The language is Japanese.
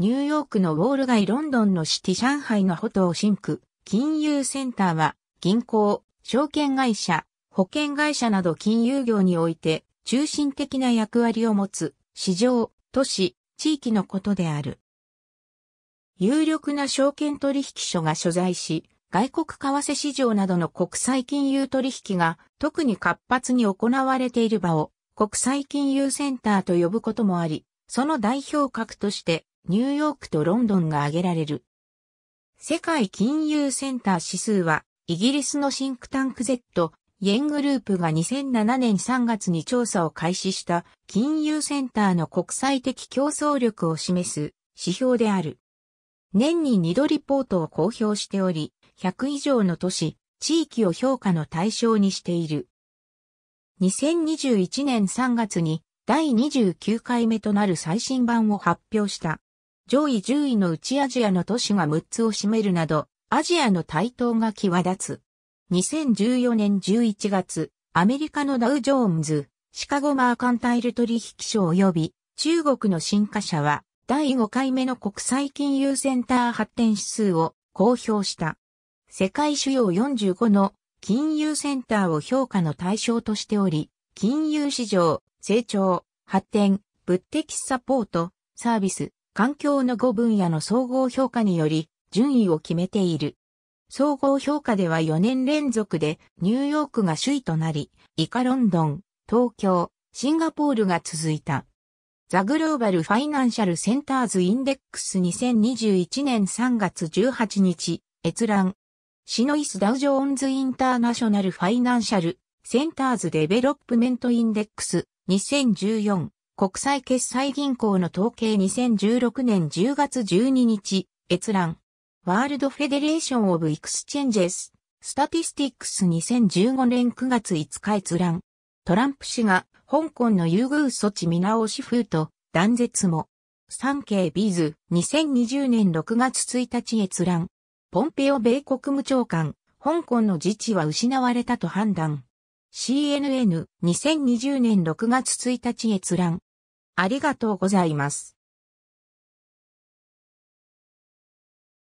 ニューヨークのウォール街ロンドンのシティ上海のホトーシンク、金融センターは、銀行、証券会社、保険会社など金融業において、中心的な役割を持つ、市場、都市、地域のことである。有力な証券取引所が所在し、外国為替市場などの国際金融取引が特に活発に行われている場を国際金融センターと呼ぶこともあり、その代表格としてニューヨークとロンドンが挙げられる。世界金融センター指数は、イギリスのシンクタンク Z、イェングループが2007年3月に調査を開始した金融センターの国際的競争力を示す指標である。年に2度リポートを公表しており、100以上の都市、地域を評価の対象にしている。2021年3月に第29回目となる最新版を発表した。上位10位のうちアジアの都市が6つを占めるなど、アジアの台頭が際立つ。2014年11月、アメリカのダウ・ジョーンズ、シカゴマーカンタイル取引所及び、中国の新華社は、第5回目の国際金融センター発展指数を公表した。世界主要45の金融センターを評価の対象としており、金融市場、成長、発展、物的サポート、サービス、環境の5分野の総合評価により順位を決めている。総合評価では4年連続でニューヨークが首位となり、イカロンドン、東京、シンガポールが続いた。ザグローバルファイナンシャルセンターズインデックス2021年3月18日、閲覧。シノイスダウジョーンズインターナショナルファイナンシャルセンターズデベロップメントインデックス2014国際決済銀行の統計2016年10月12日、閲覧。ワールドフェデレーションオブエクスチェンジェス、スタティスティックス2015年9月5日閲覧。トランプ氏が香港の優遇措置見直し風と断絶も。産経ビーズ2020年6月1日閲覧。ポンペオ米国務長官、香港の自治は失われたと判断。CNN2020 年6月1日閲覧。ありがとうございます。